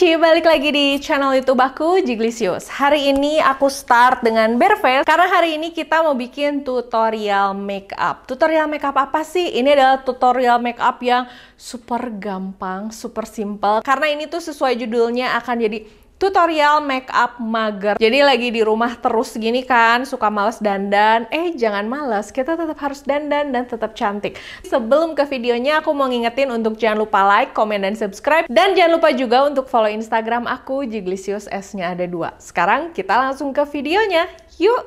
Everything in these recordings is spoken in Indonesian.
Cici, balik lagi di channel YouTube aku, Jiglisius. Hari ini aku start dengan bare face karena hari ini kita mau bikin tutorial makeup. Tutorial makeup apa sih? Ini adalah tutorial makeup yang super gampang, super simple. Karena ini tuh sesuai judulnya akan jadi tutorial makeup mager. Jadi lagi di rumah terus gini kan, suka males dandan. Eh, jangan males, kita tetap harus dandan dan tetap cantik. Sebelum ke videonya, aku mau ngingetin untuk jangan lupa like, komen, dan subscribe. Dan jangan lupa juga untuk follow Instagram aku, Jiglisius S-nya ada dua. Sekarang kita langsung ke videonya. Yuk!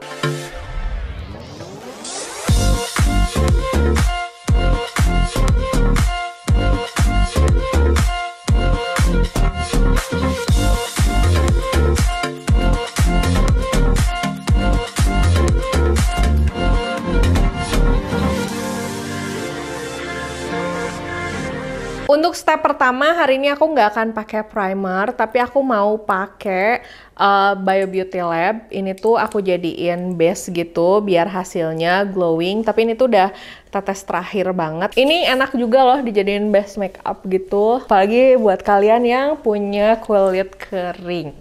Untuk step pertama hari ini aku nggak akan pakai primer, tapi aku mau pakai uh, eh, Bio Beauty Lab. Ini tuh aku jadiin base gitu biar hasilnya glowing. Tapi ini tuh udah tetes terakhir banget. Ini enak juga loh dijadiin base makeup gitu. Apalagi buat kalian yang punya kulit kering.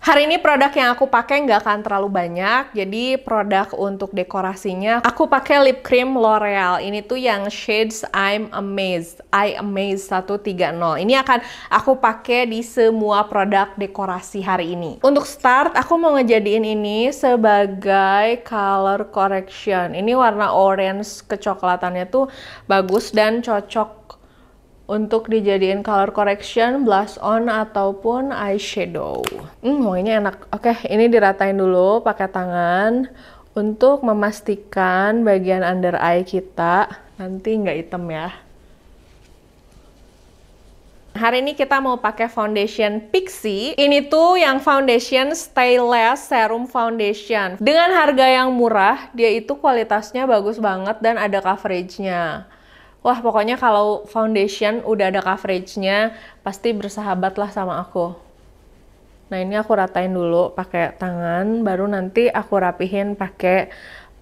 Hari ini produk yang aku pakai nggak akan terlalu banyak, jadi produk untuk dekorasinya aku pakai lip cream L'Oreal. Ini tuh yang shades I'm Amazed, I Amazed 130. Ini akan aku pakai di semua produk dekorasi hari ini. Untuk start, aku mau ngejadiin ini sebagai color correction. Ini warna orange kecoklatannya tuh bagus dan cocok untuk dijadiin color correction, blush on ataupun eyeshadow. Hmm, wanginya oh, enak. Oke, ini diratain dulu pakai tangan untuk memastikan bagian under eye kita nanti nggak hitam ya. Hari ini kita mau pakai foundation Pixie. Ini tuh yang foundation Stayless Serum Foundation. Dengan harga yang murah, dia itu kualitasnya bagus banget dan ada coveragenya wah pokoknya kalau foundation udah ada coveragenya pasti bersahabat lah sama aku nah ini aku ratain dulu pakai tangan baru nanti aku rapihin pakai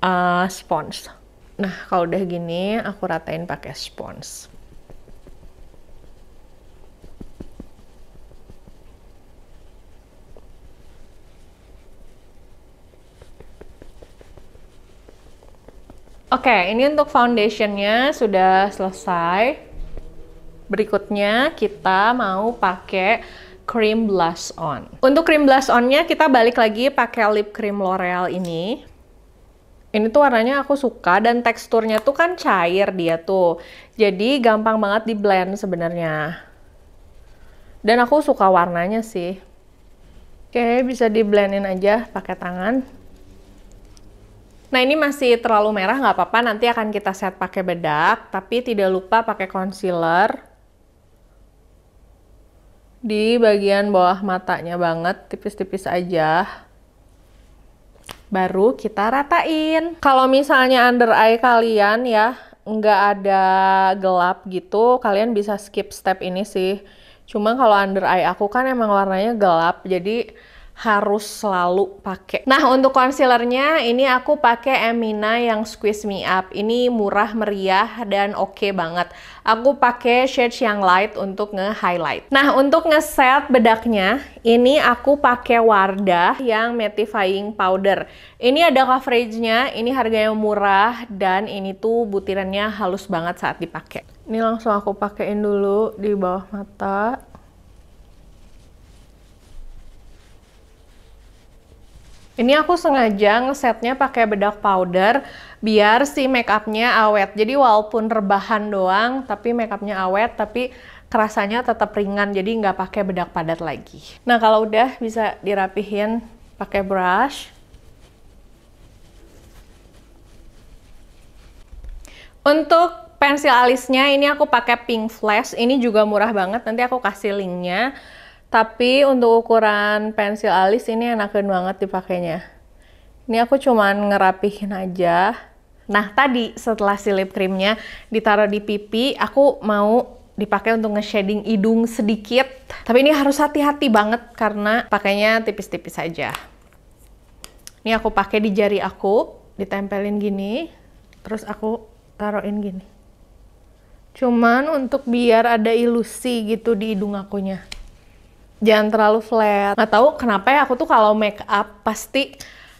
uh, spons nah kalau udah gini aku ratain pakai spons Oke, okay, ini untuk foundationnya sudah selesai. Berikutnya kita mau pakai cream blush on. Untuk cream blush onnya kita balik lagi pakai lip cream L'Oreal ini. Ini tuh warnanya aku suka dan teksturnya tuh kan cair dia tuh. Jadi gampang banget di blend sebenarnya. Dan aku suka warnanya sih. Oke, bisa di blendin aja pakai tangan. Nah ini masih terlalu merah nggak apa-apa, nanti akan kita set pakai bedak, tapi tidak lupa pakai concealer di bagian bawah matanya banget, tipis-tipis aja. Baru kita ratain. Kalau misalnya under eye kalian ya nggak ada gelap gitu, kalian bisa skip step ini sih. Cuma kalau under eye aku kan emang warnanya gelap, jadi harus selalu pakai. Nah, untuk concealernya ini aku pakai Emina yang Squeeze Me Up. Ini murah meriah dan oke okay banget. Aku pakai shade yang light untuk nge-highlight. Nah, untuk ngeset bedaknya, ini aku pakai Wardah yang mattifying powder. Ini ada coveragenya, ini harganya murah dan ini tuh butirannya halus banget saat dipakai. Ini langsung aku pakaiin dulu di bawah mata. Ini aku sengaja ngesetnya pakai bedak powder biar si makeupnya awet. Jadi walaupun rebahan doang, tapi makeupnya awet, tapi kerasanya tetap ringan. Jadi nggak pakai bedak padat lagi. Nah kalau udah bisa dirapihin pakai brush. Untuk pensil alisnya ini aku pakai Pink Flash. Ini juga murah banget. Nanti aku kasih linknya. Tapi untuk ukuran pensil alis ini enakan banget dipakainya. Ini aku cuman ngerapihin aja. Nah, tadi setelah si lip creamnya ditaruh di pipi, aku mau dipakai untuk nge-shading hidung sedikit. Tapi ini harus hati-hati banget karena pakainya tipis-tipis aja. Ini aku pakai di jari aku, ditempelin gini, terus aku taruhin gini. Cuman untuk biar ada ilusi gitu di hidung akunya jangan terlalu flat. Nggak tahu kenapa ya aku tuh kalau make up pasti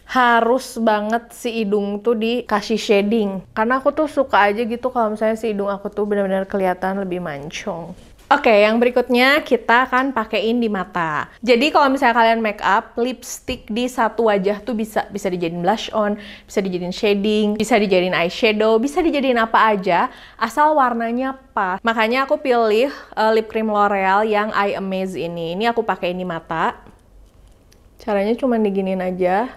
harus banget si hidung tuh dikasih shading. Karena aku tuh suka aja gitu kalau misalnya si hidung aku tuh benar-benar kelihatan lebih mancung. Oke, yang berikutnya kita akan pakein di mata. Jadi kalau misalnya kalian make up, lipstick di satu wajah tuh bisa bisa dijadiin blush on, bisa dijadiin shading, bisa dijadiin eyeshadow, bisa dijadiin apa aja, asal warnanya pas. Makanya aku pilih uh, lip cream L'Oreal yang I Amaze ini. Ini aku pakein di mata. Caranya cuma diginin aja.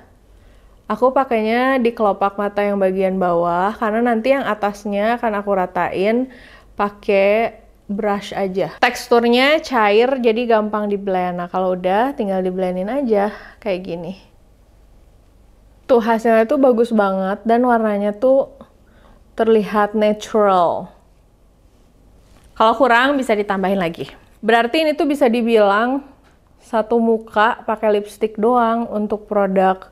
Aku pakainya di kelopak mata yang bagian bawah karena nanti yang atasnya akan aku ratain pakai brush aja. Teksturnya cair jadi gampang di blend. Nah, kalau udah tinggal di blendin aja kayak gini. Tuh hasilnya tuh bagus banget dan warnanya tuh terlihat natural. Kalau kurang bisa ditambahin lagi. Berarti ini tuh bisa dibilang satu muka pakai lipstick doang untuk produk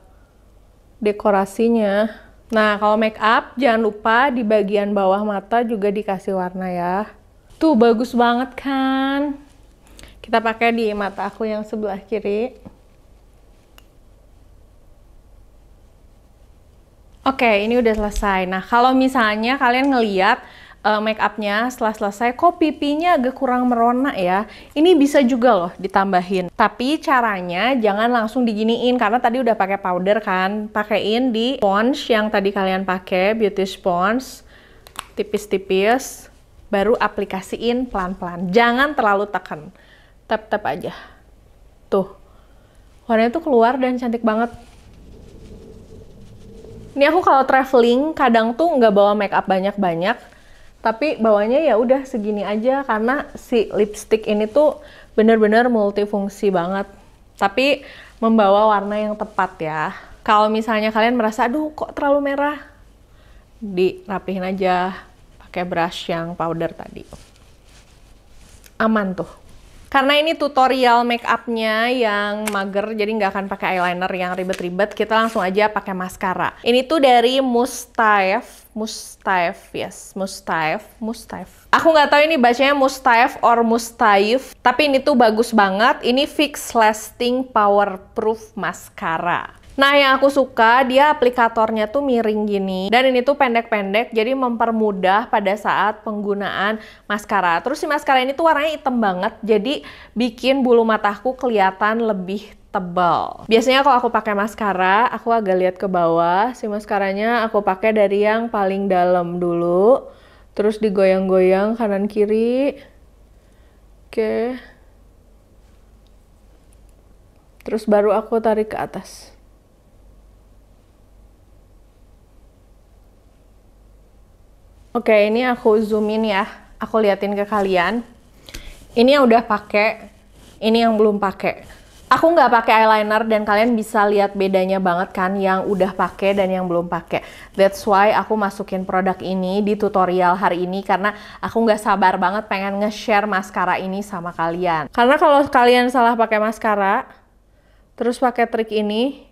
dekorasinya. Nah, kalau make up jangan lupa di bagian bawah mata juga dikasih warna ya. Tuh bagus banget kan? Kita pakai di mata aku yang sebelah kiri. Oke, okay, ini udah selesai. Nah, kalau misalnya kalian ngeliat uh, eh, make upnya setelah selesai, kok pipinya agak kurang merona ya? Ini bisa juga loh ditambahin. Tapi caranya jangan langsung diginiin karena tadi udah pakai powder kan. pakaiin di sponge yang tadi kalian pakai, beauty sponge tipis-tipis baru aplikasiin pelan-pelan. Jangan terlalu tekan. Tap-tap aja. Tuh. Warnanya tuh keluar dan cantik banget. Ini aku kalau traveling kadang tuh nggak bawa make up banyak-banyak, tapi bawanya ya udah segini aja karena si lipstick ini tuh bener-bener multifungsi banget. Tapi membawa warna yang tepat ya. Kalau misalnya kalian merasa aduh kok terlalu merah, dirapihin aja pakai brush yang powder tadi. Aman tuh. Karena ini tutorial make upnya yang mager, jadi nggak akan pakai eyeliner yang ribet-ribet. Kita langsung aja pakai mascara. Ini tuh dari Mustaif, Mustaif, yes, Mustaif, Mustaif. Aku nggak tahu ini bacanya Mustaif or Mustaif, tapi ini tuh bagus banget. Ini Fix Lasting power proof Mascara. Nah yang aku suka dia aplikatornya tuh miring gini dan ini tuh pendek-pendek jadi mempermudah pada saat penggunaan maskara. Terus si maskara ini tuh warnanya hitam banget jadi bikin bulu mataku kelihatan lebih tebal. Biasanya kalau aku pakai maskara, aku agak lihat ke bawah. Si maskaranya aku pakai dari yang paling dalam dulu. Terus digoyang-goyang kanan kiri. Oke. Terus baru aku tarik ke atas. Oke, ini aku zoomin ya. Aku liatin ke kalian. Ini yang udah pakai, ini yang belum pakai. Aku nggak pakai eyeliner dan kalian bisa lihat bedanya banget kan yang udah pakai dan yang belum pakai. That's why aku masukin produk ini di tutorial hari ini karena aku nggak sabar banget pengen nge-share maskara ini sama kalian. Karena kalau kalian salah pakai maskara, terus pakai trik ini,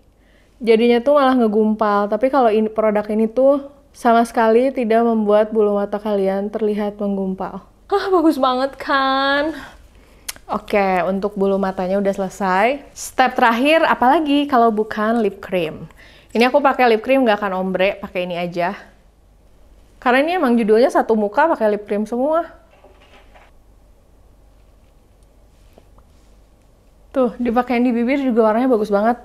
jadinya tuh malah ngegumpal. Tapi kalau ini, produk ini tuh sama sekali tidak membuat bulu mata kalian terlihat menggumpal. Ah, bagus banget kan? Oke, untuk bulu matanya udah selesai. Step terakhir, apalagi kalau bukan lip cream. Ini aku pakai lip cream nggak akan ombre, pakai ini aja. Karena ini emang judulnya satu muka pakai lip cream semua. Tuh, dipakai di bibir juga warnanya bagus banget.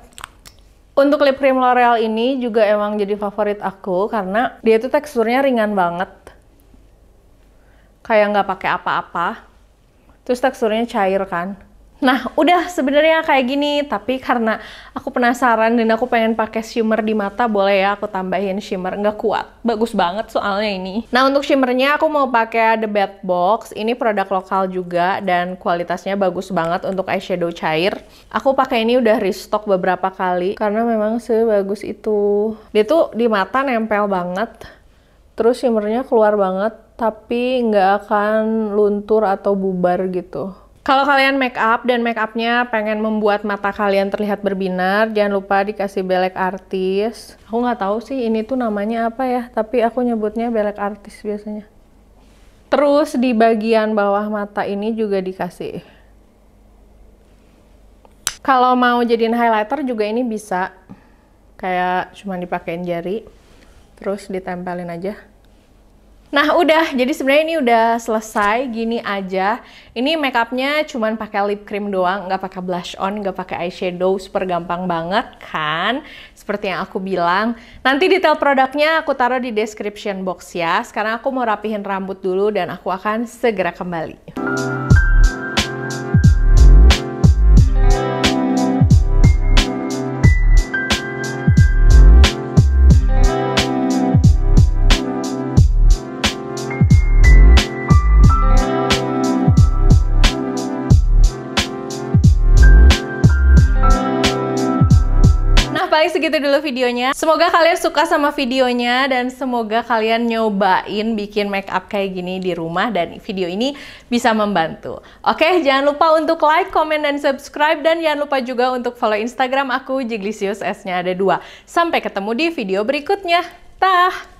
Untuk lip cream L'Oreal ini juga emang jadi favorit aku karena dia itu teksturnya ringan banget. Kayak nggak pakai apa-apa. Terus teksturnya cair kan. Nah, udah sebenarnya kayak gini, tapi karena aku penasaran dan aku pengen pakai shimmer di mata, boleh ya aku tambahin shimmer. Nggak kuat, bagus banget soalnya ini. Nah, untuk shimmernya aku mau pakai The Bad Box. Ini produk lokal juga dan kualitasnya bagus banget untuk eyeshadow cair. Aku pakai ini udah restock beberapa kali karena memang sebagus itu. Dia tuh di mata nempel banget, terus shimmernya keluar banget, tapi nggak akan luntur atau bubar gitu. Kalau kalian make up dan make upnya pengen membuat mata kalian terlihat berbinar, jangan lupa dikasih belek artis. Aku nggak tahu sih ini tuh namanya apa ya, tapi aku nyebutnya belek artis biasanya. Terus di bagian bawah mata ini juga dikasih. Kalau mau jadiin highlighter juga ini bisa. Kayak cuma dipakein jari, terus ditempelin aja. Nah udah, jadi sebenarnya ini udah selesai gini aja. Ini makeupnya cuman pakai lip cream doang, nggak pakai blush on, nggak pakai eyeshadow, super gampang banget kan? Seperti yang aku bilang. Nanti detail produknya aku taruh di description box ya. Sekarang aku mau rapihin rambut dulu dan aku akan segera kembali. paling segitu dulu videonya. Semoga kalian suka sama videonya dan semoga kalian nyobain bikin make up kayak gini di rumah dan video ini bisa membantu. Oke, jangan lupa untuk like, comment, dan subscribe dan jangan lupa juga untuk follow Instagram aku Jiglisius S-nya ada dua. Sampai ketemu di video berikutnya. Tah!